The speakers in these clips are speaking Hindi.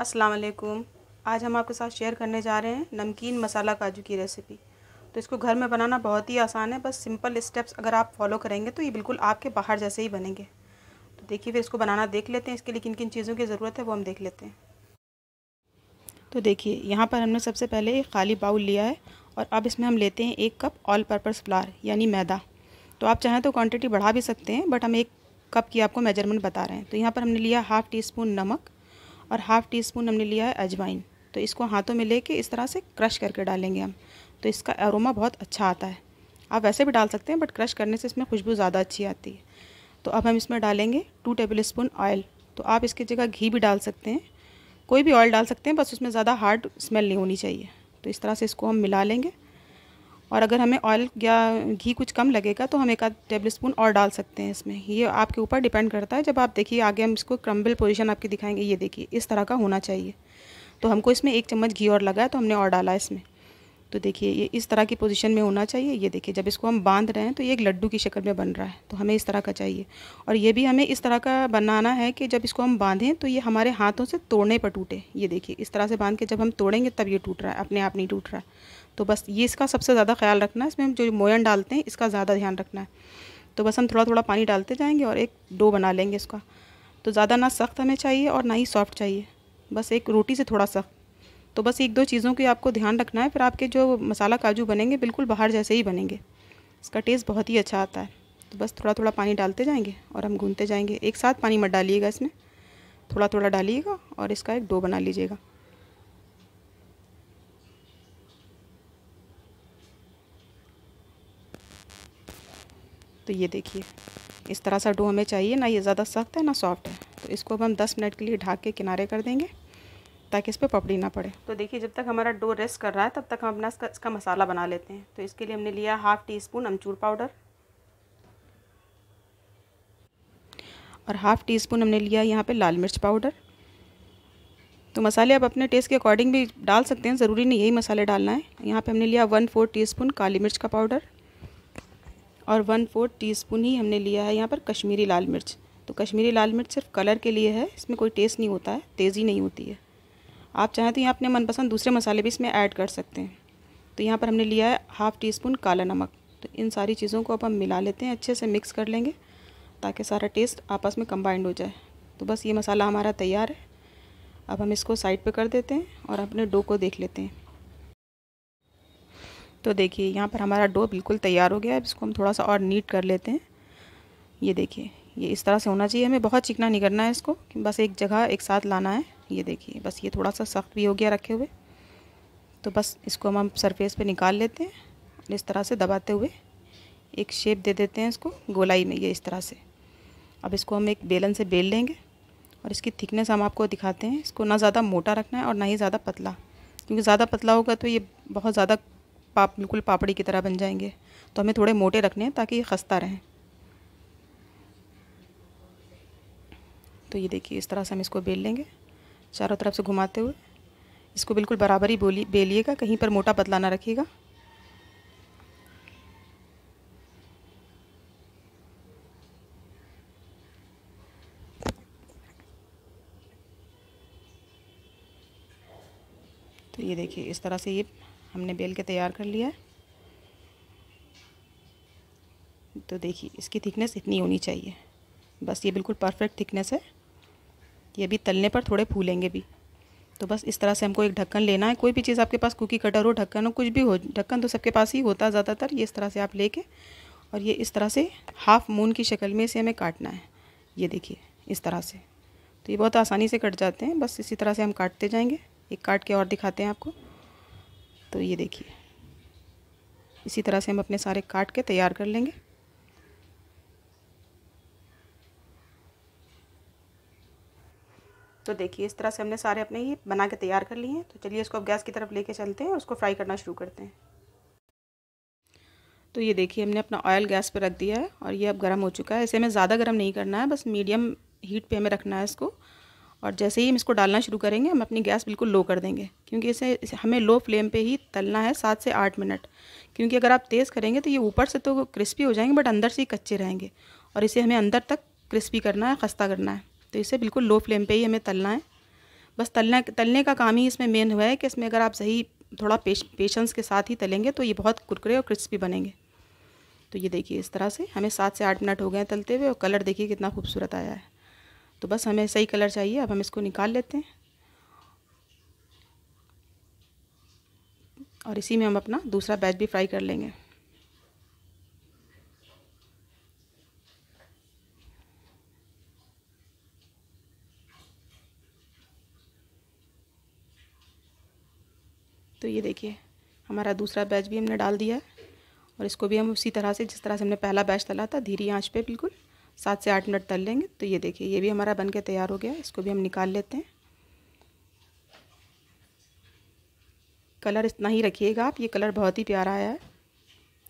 अस्सलाम वालेकुम आज हम आपके साथ शेयर करने जा रहे हैं नमकीन मसाला काजू की रेसिपी तो इसको घर में बनाना बहुत ही आसान है बस सिंपल स्टेप्स अगर आप फॉलो करेंगे तो ये बिल्कुल आपके बाहर जैसे ही बनेंगे तो देखिए फिर इसको बनाना देख लेते हैं इसके लिए किन किन चीज़ों की ज़रूरत है वो हम देख लेते हैं तो देखिए यहाँ पर हमने सबसे पहले एक खाली बाउल लिया है और अब इसमें हम लेते हैं एक कप ऑल पर्पज़ फ्लार यानी मैदा तो आप चाहें तो क्वान्टिटी बढ़ा भी सकते हैं बट हम एक कप की आपको मेजरमेंट बता रहे हैं तो यहाँ पर हमने लिया हाफ़ टी स्पून नमक और हाफ़ टी स्पून हमने लिया है अजवाइन तो इसको हाथों में लेके इस तरह से क्रश करके डालेंगे हम तो इसका अरोमा बहुत अच्छा आता है आप वैसे भी डाल सकते हैं बट क्रश करने से इसमें खुशबू ज़्यादा अच्छी आती है तो अब हम इसमें डालेंगे टू टेबल स्पून ऑयल तो आप इसकी जगह घी भी डाल सकते हैं कोई भी ऑयल डाल सकते हैं बस उसमें ज़्यादा हार्ड स्मेल नहीं होनी चाहिए तो इस तरह से इसको हम मिला लेंगे और अगर हमें ऑयल या घी कुछ कम लगेगा तो हम एक आध टेबल स्पून और डाल सकते हैं इसमें ये आपके ऊपर डिपेंड करता है जब आप देखिए आगे हम इसको क्रम्बल पोजिशन आपकी दिखाएंगे ये देखिए इस तरह का होना चाहिए तो हमको इसमें एक चम्मच घी और लगाया तो हमने और डाला इसमें तो देखिए ये इस तरह की पोजीशन में होना चाहिए ये देखिए जब इसको हम बांध रहे हैं तो ये एक लड्डू की शक्ल में बन रहा है तो हमें इस तरह का चाहिए और ये भी हमें इस तरह का बनाना है कि जब इसको हम बांधें तो ये हमारे हाथों से तोड़ने पर टूटे ये देखिए इस तरह से बांध के जब हम तोड़ेंगे तब ये टूट रहा है अपने आप नहीं टूट रहा है तो बस ये इसका सबसे ज़्यादा ख्याल रखना है इसमें हम जो मोयन डालते हैं इसका ज़्यादा ध्यान रखना है तो बस हम थोड़ा थोड़ा पानी डालते जाएँगे और एक डो बना लेंगे इसका तो ज़्यादा ना सख्त हमें चाहिए और ना ही सॉफ्ट चाहिए बस एक रोटी से थोड़ा सख्त तो बस एक दो चीज़ों की आपको ध्यान रखना है फिर आपके जो मसाला काजू बनेंगे बिल्कुल बाहर जैसे ही बनेंगे इसका टेस्ट बहुत ही अच्छा आता है तो बस थोड़ा थोड़ा पानी डालते जाएंगे और हम गूंदते जाएंगे एक साथ पानी मत डालिएगा इसमें थोड़ा थोड़ा डालिएगा और इसका एक डो बना लीजिएगा तो ये देखिए इस तरह सा डो हमें चाहिए ना ये ज़्यादा सख्त है ना सॉफ्ट है तो इसको अब हम 10 मिनट के लिए ढाक के किनारे कर देंगे ताकि इस पर पपड़ी ना पड़े तो देखिए जब तक हमारा डो रेस्ट कर रहा है तब तक हम अपना इसका मसाला बना लेते हैं तो इसके लिए हमने लिया हाफ़ टी स्पून अमचूर पाउडर और हाफ़ टी स्पून हमने लिया यहाँ पे लाल मिर्च पाउडर तो मसाले आप अपने टेस्ट के अकॉर्डिंग भी डाल सकते हैं ज़रूरी नहीं यही मसाले डालना है यहाँ पर हमने लिया वन फोर टी स्पून काली मिर्च का पाउडर और वन फोर टी स्पून ही हमने लिया है यहाँ पर कश्मीरी लाल मिर्च तो कश्मीरी लाल मिर्च सिर्फ कलर के लिए है इसमें कोई टेस्ट नहीं होता है तेज़ी नहीं होती है आप चाहें तो यहाँ अपने मनपसंद दूसरे मसाले भी इसमें ऐड कर सकते हैं तो यहाँ पर हमने लिया है हाफ़ टी स्पून काला नमक तो इन सारी चीज़ों को अब हम मिला लेते हैं अच्छे से मिक्स कर लेंगे ताकि सारा टेस्ट आपस में कम्बाइंड हो जाए तो बस ये मसाला हमारा तैयार है अब हम इसको साइड पर कर देते हैं और अपने डो को देख लेते हैं तो देखिए यहाँ पर हमारा डो बिल्कुल तैयार हो गया है इसको हम थोड़ा सा और नीट कर लेते हैं ये देखिए ये इस तरह से होना चाहिए हमें बहुत चिकना नहीं करना है इसको बस एक जगह एक साथ लाना है ये देखिए बस ये थोड़ा सा सख्त भी हो गया रखे हुए तो बस इसको हम सरफेस पे निकाल लेते हैं और इस तरह से दबाते हुए एक शेप दे देते हैं इसको गोलाई में ये इस तरह से अब इसको हम एक बेलन से बेल लेंगे और इसकी थिकनेस हम आपको दिखाते हैं इसको ना ज़्यादा मोटा रखना है और ना ही ज़्यादा पतला क्योंकि ज़्यादा पतला होगा तो ये बहुत ज़्यादा पाप बिल्कुल पापड़ी की तरह बन जाएंगे तो हमें थोड़े मोटे रखने हैं ताकि ये खस्ता रहें तो ये देखिए इस तरह से हम इसको बेल लेंगे चारों तरफ से घुमाते हुए इसको बिल्कुल बराबर ही बोली बेलिएगा कहीं पर मोटा पतला ना रखिएगा तो ये देखिए इस तरह से ये हमने बेल के तैयार कर लिया है तो देखिए इसकी थिकनेस इतनी होनी चाहिए बस ये बिल्कुल परफेक्ट थिकनेस है ये अभी तलने पर थोड़े फूलेंगे भी तो बस इस तरह से हमको एक ढक्कन लेना है कोई भी चीज़ आपके पास कुकी कटर हो ढक्कन हो कुछ भी हो ढक्कन तो सबके पास ही होता ज़्यादातर ये इस तरह से आप लेके और ये इस तरह से हाफ़ मून की शक्ल में इसे हमें काटना है ये देखिए इस तरह से तो ये बहुत आसानी से कट जाते हैं बस इसी तरह से हम काटते जाएंगे एक काट के और दिखाते हैं आपको तो ये देखिए इसी तरह से हम अपने सारे काट के तैयार कर लेंगे तो देखिए इस तरह से हमने सारे अपने ये बना के तैयार कर लिए हैं तो चलिए इसको अब गैस की तरफ लेके चलते हैं और उसको फ्राई करना शुरू करते हैं तो ये देखिए हमने अपना ऑयल गैस पर रख दिया है और ये अब गर्म हो चुका है इसे हमें ज़्यादा गर्म नहीं करना है बस मीडियम हीट पर हमें रखना है इसको और जैसे ही हम इसको डालना शुरू करेंगे हम अपनी गैस बिल्कुल लो कर देंगे क्योंकि इसे हमें लो फ्लेम पे ही तलना है सात से आठ मिनट क्योंकि अगर आप तेज़ करेंगे तो ये ऊपर से तो क्रिस्पी हो जाएंगे बट अंदर से ही कच्चे रहेंगे और इसे हमें अंदर तक क्रिस्पी करना है खस्ता करना है तो इसे बिल्कुल लो फ्लेम पे ही हमें तलना है बस तलना तलने का काम ही इसमें मेन हुआ है कि इसमें अगर आप सही थोड़ा पेश, पेशेंस के साथ ही तलेंगे तो ये बहुत कुरकुरे और क्रिस्पी बनेंगे तो ये देखिए इस तरह से हमें सात से आठ मिनट हो गए हैं तलते हुए और कलर देखिए कितना खूबसूरत आया है तो बस हमें सही कलर चाहिए अब हम इसको निकाल लेते हैं और इसी में हम अपना दूसरा बैच भी फ्राई कर लेंगे तो ये देखिए हमारा दूसरा बैच भी हमने डाल दिया है और इसको भी हम उसी तरह से जिस तरह से हमने पहला बैच तला था धीरे आंच पे बिल्कुल सात से आठ मिनट तल लेंगे तो ये देखिए ये भी हमारा बन के तैयार हो गया इसको भी हम निकाल लेते हैं कलर इतना ही रखिएगा आप ये कलर बहुत ही प्यारा आया है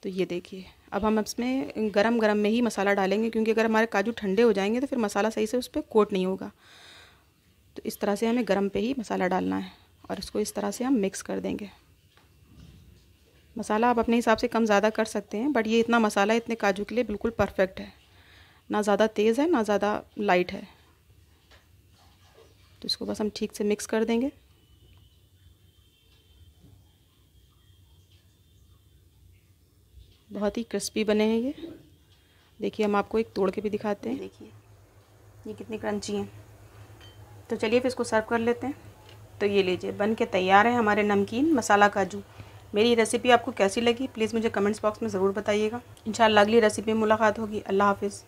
तो ये देखिए अब हम इसमें गरम गरम में ही मसाला डालेंगे क्योंकि अगर हमारे काजू ठंडे हो जाएंगे तो फिर मसाला सही से उस पर कोट नहीं होगा तो इस तरह से हमें गरम पे ही मसाला डालना है और इसको इस तरह से हम मिक्स कर देंगे मसाला आप अपने हिसाब से कम ज़्यादा कर सकते हैं बट ये इतना मसाला इतने काजू के लिए बिल्कुल परफेक्ट है ना ज़्यादा तेज़ है ना ज़्यादा लाइट है तो इसको बस हम ठीक से मिक्स कर देंगे बहुत ही क्रिस्पी बने हैं ये देखिए हम आपको एक तोड़ के भी दिखाते हैं देखिए ये कितने क्रंची हैं तो चलिए फिर इसको सर्व कर लेते हैं तो ये लीजिए बन के तैयार है हमारे नमकीन मसाला काजू मेरी रेसिपी आपको कैसी लगी प्लीज़ मुझे कमेंट्स बॉक्स में ज़रूर बताइएगा इन अगली रेसिपी में मुलाकात होगी अल्लाह हाफिज़